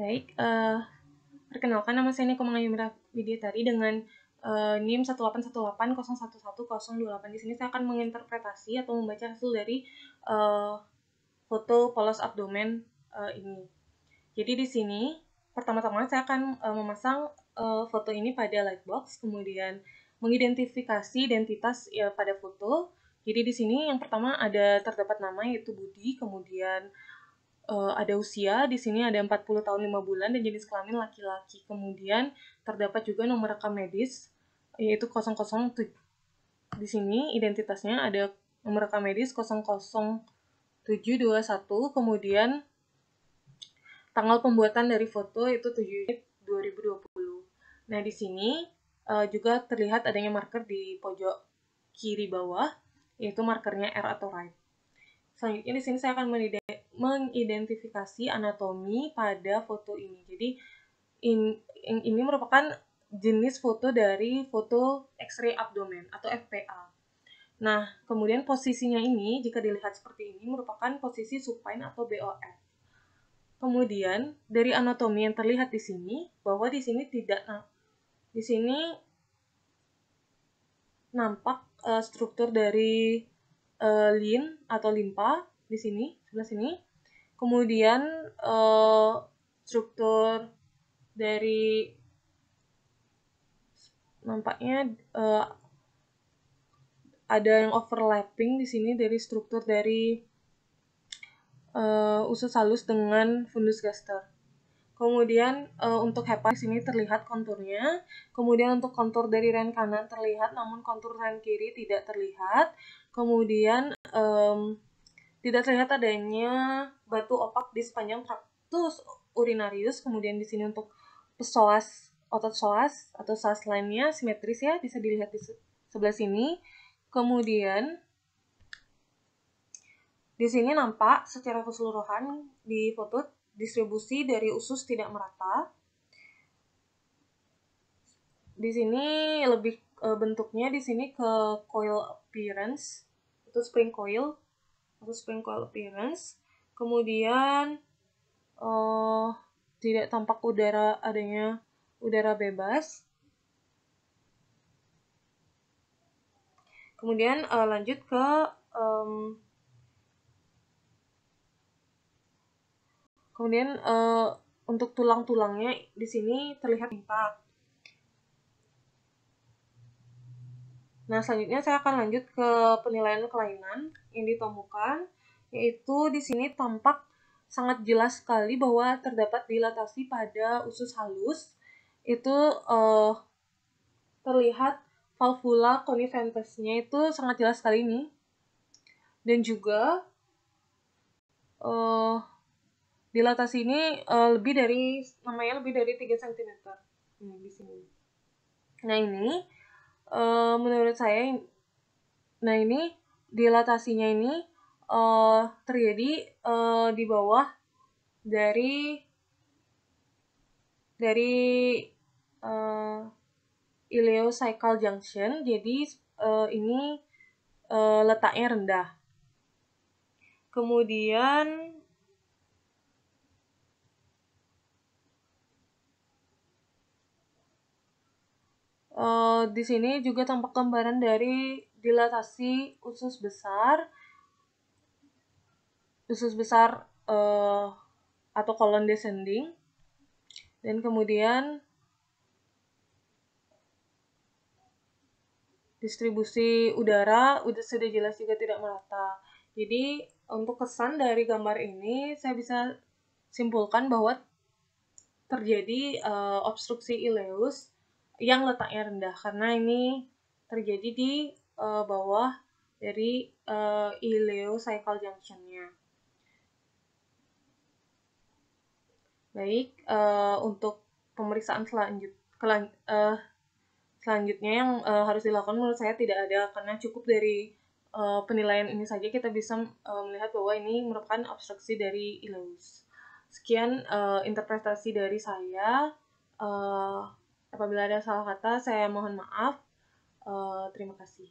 Baik, uh, perkenalkan nama saya Niko Mangayumira Widiatari dengan uh, NIM 1818011028. Di sini saya akan menginterpretasi atau membaca hasil dari uh, foto polos abdomen uh, ini. Jadi di sini pertama-tama saya akan uh, memasang uh, foto ini pada lightbox, kemudian mengidentifikasi identitas ya, pada foto. Jadi di sini yang pertama ada terdapat nama yaitu Budi, kemudian uh, ada usia, di sini ada 40 tahun 5 bulan dan jenis kelamin laki-laki. Kemudian terdapat juga nomor rekam medis yaitu 007. Di sini identitasnya ada nomor rekam medis 00721, kemudian tanggal pembuatan dari foto itu 7 Juni 2020. Nah, di sini uh, juga terlihat adanya marker di pojok kiri bawah yaitu markernya R atau right. Selanjutnya di sini saya akan mengidentifikasi anatomi pada foto ini. Jadi in, ini merupakan jenis foto dari foto X-ray abdomen atau FPA. Nah, kemudian posisinya ini jika dilihat seperti ini merupakan posisi supine atau BOF. Kemudian dari anatomi yang terlihat di sini bahwa di sini tidak nah, di sini nampak uh, struktur dari uh, lin atau limpa di sini sebelah sini kemudian uh, struktur dari nampaknya uh, ada yang overlapping di sini dari struktur dari uh, usus halus dengan fundus gaster. Kemudian uh, untuk hepa di sini terlihat konturnya. Kemudian untuk kontur dari ren kanan terlihat, namun kontur ren kiri tidak terlihat. Kemudian um, tidak terlihat adanya batu opak di sepanjang traktus urinarius. Kemudian di sini untuk psoas otot psoas atau psoas lainnya simetris ya, bisa dilihat di sebelah sini. Kemudian di sini nampak secara keseluruhan di foto distribusi dari usus tidak merata. Di sini lebih uh, bentuknya di sini ke coil appearance, atau spring coil, atau spring coil appearance. Kemudian uh, tidak tampak udara adanya udara bebas. Kemudian uh, lanjut ke um, Kemudian uh, untuk tulang-tulangnya di sini terlihat intak. Nah, selanjutnya saya akan lanjut ke penilaian kelainan yang ditemukan, yaitu di sini tampak sangat jelas sekali bahwa terdapat dilatasi pada usus halus. Itu uh, terlihat valvula coniventusnya itu sangat jelas sekali ini, Dan juga uh, dilatasi ini uh, lebih dari namanya lebih dari 3 cm nah di sini nah ini uh, menurut saya nah ini dilatasinya ini uh, terjadi uh, di bawah dari dari uh, ileocecal junction jadi uh, ini uh, letaknya rendah kemudian Eh, di sini juga tampak gambaran dari dilatasi usus besar, usus besar uh, atau kolon descending, dan kemudian distribusi udara udah sudah jelas juga tidak merata. Jadi untuk kesan dari gambar ini saya bisa simpulkan bahwa terjadi uh, obstruksi ileus yang letaknya rendah karena ini terjadi di uh, bawah dari uh, eh, cycle junctionnya. Baik, uh, untuk pemeriksaan selanjut, kelan, uh, selanjutnya yang uh, harus dilakukan menurut saya tidak ada karena cukup dari uh, penilaian ini saja kita bisa uh, melihat bahwa ini merupakan obstruksi dari ileus. Sekian uh, interpretasi dari saya. Uh, Apabila ada salah kata, saya mohon maaf. Uh, terima kasih.